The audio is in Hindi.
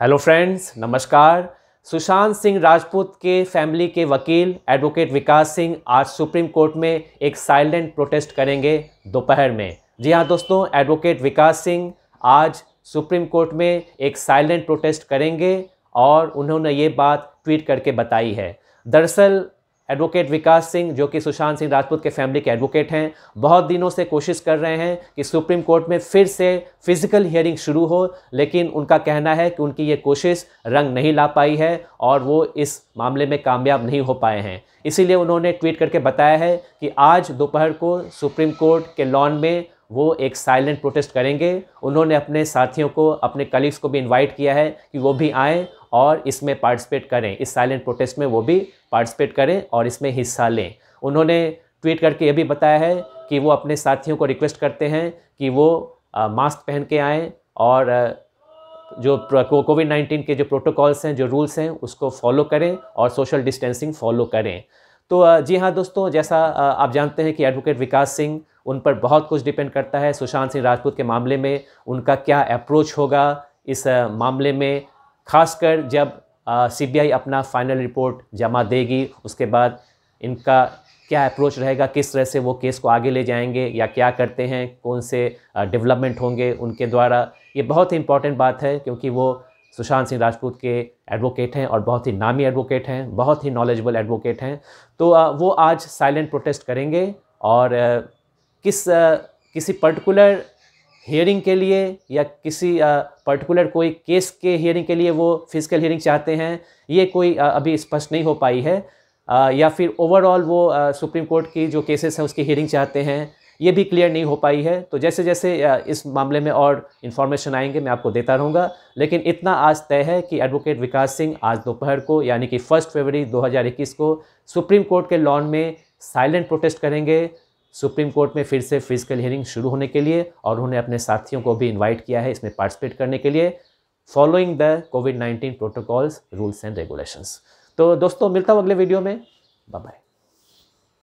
हेलो फ्रेंड्स नमस्कार सुशांत सिंह राजपूत के फैमिली के वकील एडवोकेट विकास सिंह आज सुप्रीम कोर्ट में एक साइलेंट प्रोटेस्ट करेंगे दोपहर में जी हाँ दोस्तों एडवोकेट विकास सिंह आज सुप्रीम कोर्ट में एक साइलेंट प्रोटेस्ट करेंगे और उन्होंने ये बात ट्वीट करके बताई है दरअसल एडवोकेट विकास सिंह जो कि सुशांत सिंह राजपूत के फैमिली के एडवोकेट हैं बहुत दिनों से कोशिश कर रहे हैं कि सुप्रीम कोर्ट में फिर से फिजिकल हियरिंग शुरू हो लेकिन उनका कहना है कि उनकी ये कोशिश रंग नहीं ला पाई है और वो इस मामले में कामयाब नहीं हो पाए हैं इसीलिए उन्होंने ट्वीट करके बताया है कि आज दोपहर को सुप्रीम कोर्ट के लॉन में वो एक साइलेंट प्रोटेस्ट करेंगे उन्होंने अपने साथियों को अपने कलीग्स को भी इनवाइट किया है कि वो भी आएँ और इसमें पार्टिसिपेट करें इस साइलेंट प्रोटेस्ट में वो भी पार्टिसिपेट करें और इसमें हिस्सा लें उन्होंने ट्वीट करके ये भी बताया है कि वो अपने साथियों को रिक्वेस्ट करते हैं कि वो मास्क पहन के आएँ और जो कोविड नाइन्टीन के जो प्रोटोकॉल्स हैं जो रूल्स हैं उसको फॉलो करें और सोशल डिस्टेंसिंग फॉलो करें तो जी हाँ दोस्तों जैसा आप जानते हैं कि एडवोकेट विकास सिंह उन पर बहुत कुछ डिपेंड करता है सुशांत सिंह राजपूत के मामले में उनका क्या अप्रोच होगा इस मामले में खासकर जब सीबीआई अपना फाइनल रिपोर्ट जमा देगी उसके बाद इनका क्या अप्रोच रहेगा किस तरह से वो केस को आगे ले जाएंगे या क्या करते हैं कौन से डेवलपमेंट होंगे उनके द्वारा ये बहुत ही इंपॉर्टेंट बात है क्योंकि वो सुशांत सिंह राजपूत के एडवोकेट हैं और बहुत ही नामी एडवोकेट हैं बहुत ही नॉलेजबल एडवोकेट हैं तो वो आज साइलेंट प्रोटेस्ट करेंगे और किस किसी पर्टिकुलर हियरिंग के लिए या किसी पर्टिकुलर कोई केस के हियरिंग के लिए वो फिजिकल हियरिंग चाहते हैं ये कोई अभी स्पष्ट नहीं हो पाई है या फिर ओवरऑल वो सुप्रीम कोर्ट की जो केसेस हैं उसकी हियरिंग चाहते हैं ये भी क्लियर नहीं हो पाई है तो जैसे जैसे इस मामले में और इन्फॉर्मेशन आएंगे मैं आपको देता रहूँगा लेकिन इतना आज तय है कि एडवोकेट विकास सिंह आज दोपहर को यानी कि फर्स्ट फरवरी 2021 को सुप्रीम कोर्ट के लॉन में साइलेंट प्रोटेस्ट करेंगे सुप्रीम कोर्ट में फिर से फिजिकल हियरिंग शुरू होने के लिए और उन्होंने अपने साथियों को भी इन्वाइट किया है इसमें पार्टिसिपेट करने के लिए following the Covid nineteen protocols rules and regulations तो दोस्तों मिलता हूँ अगले वीडियो में बाय